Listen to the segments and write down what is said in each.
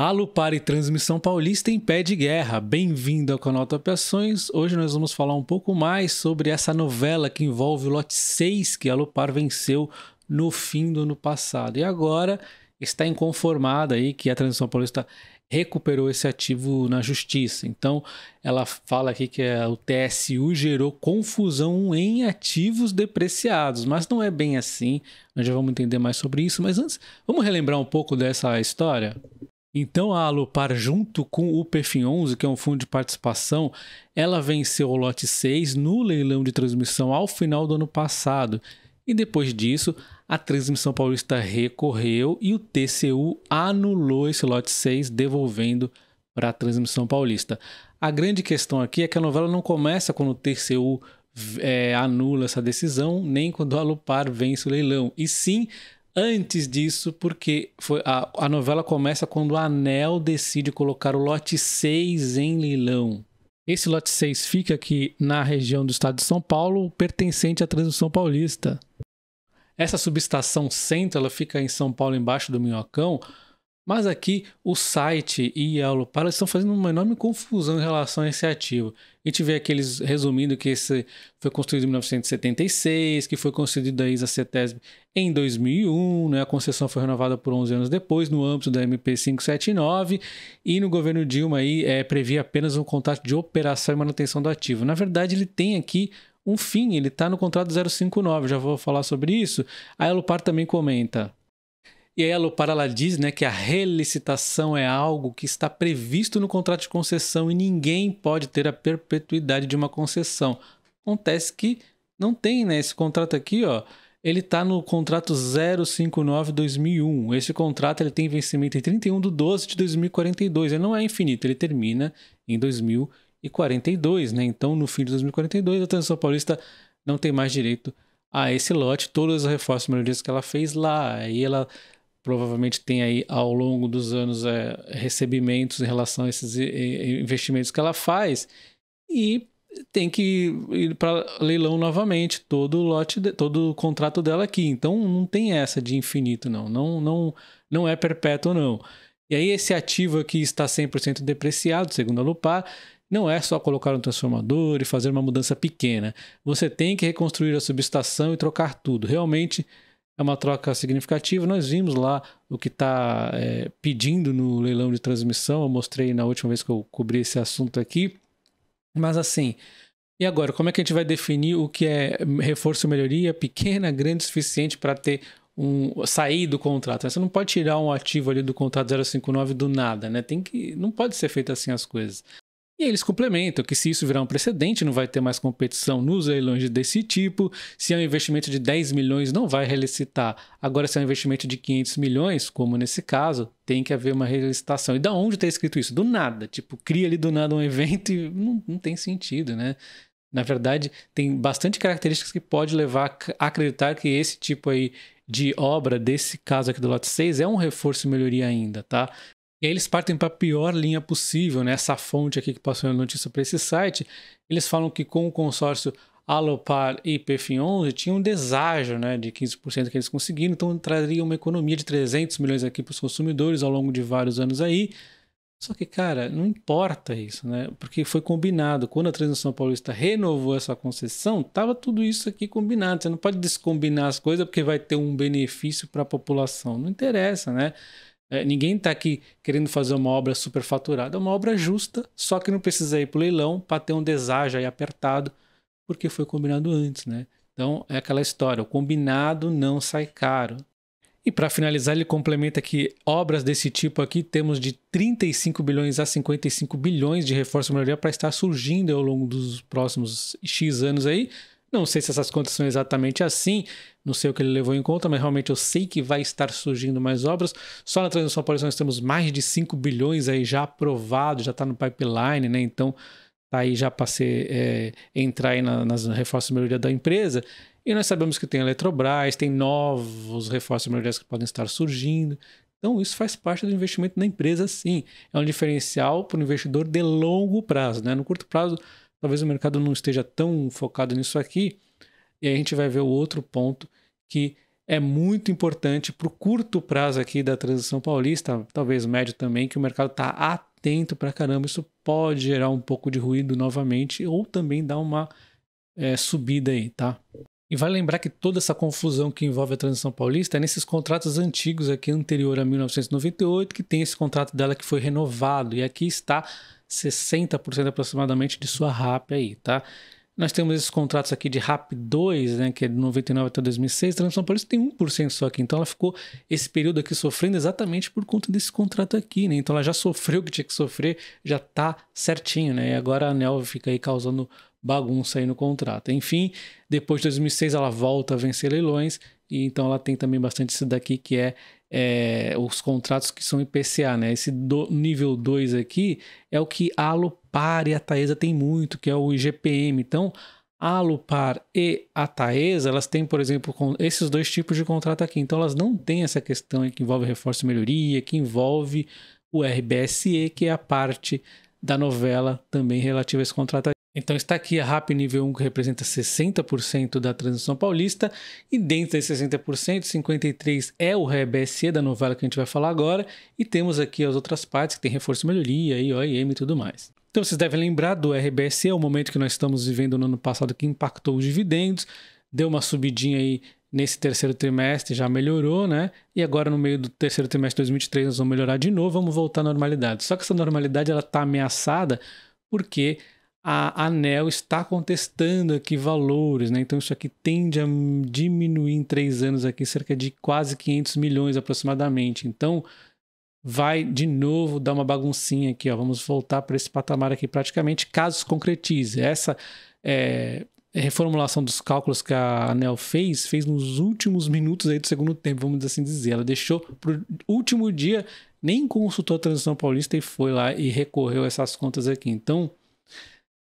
Alupar Transmissão Paulista em pé de guerra. Bem-vindo ao canal Top Ações. Hoje nós vamos falar um pouco mais sobre essa novela que envolve o lote 6 que a Alupar venceu no fim do ano passado. E agora está inconformada aí que a Transmissão Paulista recuperou esse ativo na justiça. Então, ela fala aqui que é, o TSU gerou confusão em ativos depreciados, mas não é bem assim. Nós já vamos entender mais sobre isso, mas antes, vamos relembrar um pouco dessa história. Então a Alupar, junto com o PFIN11, que é um fundo de participação, ela venceu o lote 6 no leilão de transmissão ao final do ano passado. E depois disso, a Transmissão Paulista recorreu e o TCU anulou esse lote 6, devolvendo para a Transmissão Paulista. A grande questão aqui é que a novela não começa quando o TCU é, eh, anula essa decisão, nem quando a Alupar vence o leilão, e sim antes disso, porque foi a, a novela começa quando a Anel decide colocar o lote 6 em leilão. Esse lote 6 fica aqui na região do estado de São Paulo, pertencente à Transmissão Paulista. Essa subestação centro ela fica em São Paulo, embaixo do Minhocão, mas aqui o site e a Alupara estão fazendo uma enorme confusão em relação a esse ativo. A gente vê aqueles resumindo que esse foi construído em 1976, que foi concedido a ISA-CETESB em 2001, né? a concessão foi renovada por 11 anos depois, no âmbito da MP579, e no governo Dilma aí, é, previa apenas um contrato de operação e manutenção do ativo. Na verdade, ele tem aqui um fim, ele está no contrato 059, já vou falar sobre isso. A Elupar também comenta, e aí a Lopara diz né, que a relicitação é algo que está previsto no contrato de concessão e ninguém pode ter a perpetuidade de uma concessão. Acontece que não tem, né? Esse contrato aqui, ó, ele está no contrato 059-2001. Esse contrato ele tem vencimento em 31 de 12 de 2042. Ele não é infinito, ele termina em 2042, né? Então, no fim de 2042, a Transição Paulista não tem mais direito a esse lote. Todos os reforços melhorias que ela fez lá, aí ela provavelmente tem aí ao longo dos anos é, recebimentos em relação a esses investimentos que ela faz e tem que ir para leilão novamente todo lote de, todo o contrato dela aqui então não tem essa de infinito não não não não é perpétuo não e aí esse ativo aqui está 100% depreciado segundo a Lupar não é só colocar um transformador e fazer uma mudança pequena você tem que reconstruir a subestação e trocar tudo realmente é uma troca significativa. Nós vimos lá o que está é, pedindo no leilão de transmissão. Eu mostrei na última vez que eu cobri esse assunto aqui. Mas assim, e agora, como é que a gente vai definir o que é reforço melhoria pequena, grande o suficiente para ter um sair do contrato? Você não pode tirar um ativo ali do contrato 059 do nada, né? Tem que, não pode ser feito assim as coisas. E eles complementam que se isso virar um precedente, não vai ter mais competição nos leilões desse tipo. Se é um investimento de 10 milhões, não vai relicitar. Agora, se é um investimento de 500 milhões, como nesse caso, tem que haver uma relicitação. E da onde está escrito isso? Do nada. Tipo, cria ali do nada um evento e não, não tem sentido, né? Na verdade, tem bastante características que pode levar a acreditar que esse tipo aí de obra desse caso aqui do lote 6 é um reforço e melhoria ainda, tá? E aí eles partem para a pior linha possível, né? Essa fonte aqui que passou a notícia para esse site, eles falam que com o consórcio Alopar e Pfin 11 tinha um deságio né, de 15% que eles conseguiram, então traria uma economia de 300 milhões aqui para os consumidores ao longo de vários anos aí. Só que, cara, não importa isso, né? Porque foi combinado. Quando a Transição Paulista renovou essa concessão, tava tudo isso aqui combinado. Você não pode descombinar as coisas porque vai ter um benefício para a população. Não interessa, né? É, ninguém está aqui querendo fazer uma obra superfaturada, é uma obra justa, só que não precisa ir para o leilão para ter um deságio aí apertado, porque foi combinado antes, né? Então é aquela história, o combinado não sai caro. E para finalizar, ele complementa que obras desse tipo aqui temos de 35 bilhões a 55 bilhões de reforço melhoria para estar surgindo ao longo dos próximos X anos aí, não sei se essas contas são exatamente assim, não sei o que ele levou em conta, mas realmente eu sei que vai estar surgindo mais obras. Só na transição paulista nós temos mais de 5 bilhões aí já aprovado, já está no pipeline, né? Então tá aí já para é, entrar aí na, nas reforços de melhoria da empresa. E nós sabemos que tem a Eletrobras, tem novos reforços de melhorias que podem estar surgindo. Então, isso faz parte do investimento na empresa, sim. É um diferencial para o investidor de longo prazo, né? No curto prazo, talvez o mercado não esteja tão focado nisso aqui. E aí a gente vai ver o outro ponto que é muito importante para o curto prazo aqui da transição paulista, talvez médio também, que o mercado está atento para caramba. Isso pode gerar um pouco de ruído novamente ou também dar uma é, subida aí, tá? E vale lembrar que toda essa confusão que envolve a transição paulista é nesses contratos antigos aqui anterior a 1998, que tem esse contrato dela que foi renovado. E aqui está 60% aproximadamente de sua RAP aí, tá? Nós temos esses contratos aqui de RAP 2, né, que é de 99 até 2006, Transição Transmissão Paulista tem 1% só aqui, então ela ficou esse período aqui sofrendo exatamente por conta desse contrato aqui, né? Então ela já sofreu o que tinha que sofrer, já tá certinho, né? E agora a ANEL fica aí causando bagunça aí no contrato. Enfim, depois de 2006 ela volta a vencer leilões e então ela tem também bastante isso daqui que é, é os contratos que são IPCA, né? Esse do, nível 2 aqui é o que a Alupar e a Taesa tem muito, que é o IGPM. Então, a Alupar e a Taesa, elas têm, por exemplo, esses dois tipos de contrato aqui. Então, elas não têm essa questão que envolve reforço e melhoria, que envolve o RBSE, que é a parte da novela também relativa a esse contrato então está aqui a RAP nível 1, que representa 60% da transição paulista, e dentro desses 60%, 53% é o RBSE da novela que a gente vai falar agora, e temos aqui as outras partes que tem reforço melhoria, IOM e tudo mais. Então vocês devem lembrar do RBSE, é o momento que nós estamos vivendo no ano passado que impactou os dividendos, deu uma subidinha aí nesse terceiro trimestre, já melhorou, né? E agora no meio do terceiro trimestre de 2023 nós vamos melhorar de novo, vamos voltar à normalidade. Só que essa normalidade ela está ameaçada porque a ANEL está contestando aqui valores, né? Então isso aqui tende a diminuir em três anos aqui cerca de quase 500 milhões aproximadamente. Então vai de novo dar uma baguncinha aqui, ó. Vamos voltar para esse patamar aqui praticamente, caso concretize. Essa é, reformulação dos cálculos que a ANEL fez, fez nos últimos minutos aí do segundo tempo, vamos assim dizer. Ela deixou para o último dia, nem consultou a Transição Paulista e foi lá e recorreu essas contas aqui. Então,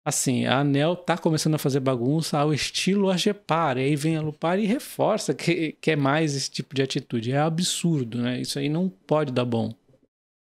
assim, a Anel tá começando a fazer bagunça ao estilo Agepar, aí vem a Lupar e reforça que quer é mais esse tipo de atitude. É absurdo, né? Isso aí não pode dar bom.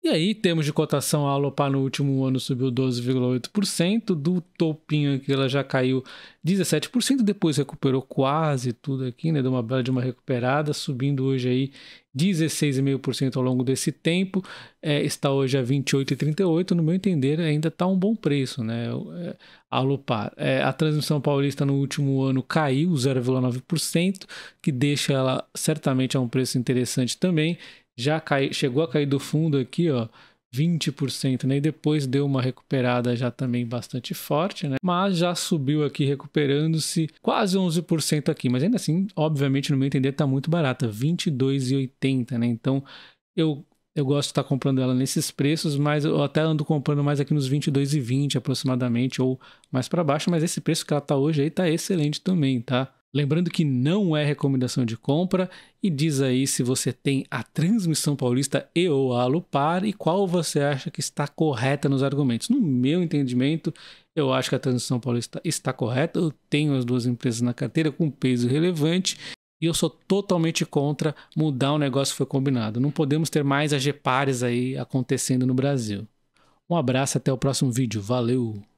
E aí, temos de cotação, a Alopar no último ano subiu 12,8%, do topinho que ela já caiu 17%, depois recuperou quase tudo aqui, né? Deu uma bela de uma recuperada, subindo hoje aí 16,5% ao longo desse tempo, é, está hoje a 28,38, no meu entender ainda está um bom preço, né? É, a Alupar. É, a transmissão paulista no último ano caiu 0,9%, que deixa ela certamente a um preço interessante também, já cai, chegou a cair do fundo aqui, ó, 20%, né? E depois deu uma recuperada já também bastante forte, né? Mas já subiu aqui recuperando-se quase 11% aqui, mas ainda assim, obviamente, no meu entender, tá muito barata, 22,80, né? Então, eu eu gosto de estar tá comprando ela nesses preços, mas eu até ando comprando mais aqui nos 22,20 aproximadamente ou mais para baixo, mas esse preço que ela tá hoje aí tá excelente também, tá? Lembrando que não é recomendação de compra e diz aí se você tem a transmissão paulista e ou a Alupar e qual você acha que está correta nos argumentos. No meu entendimento, eu acho que a transmissão paulista está correta. Eu tenho as duas empresas na carteira com peso relevante e eu sou totalmente contra mudar o negócio que foi combinado. Não podemos ter mais agepares aí acontecendo no Brasil. Um abraço, até o próximo vídeo. Valeu!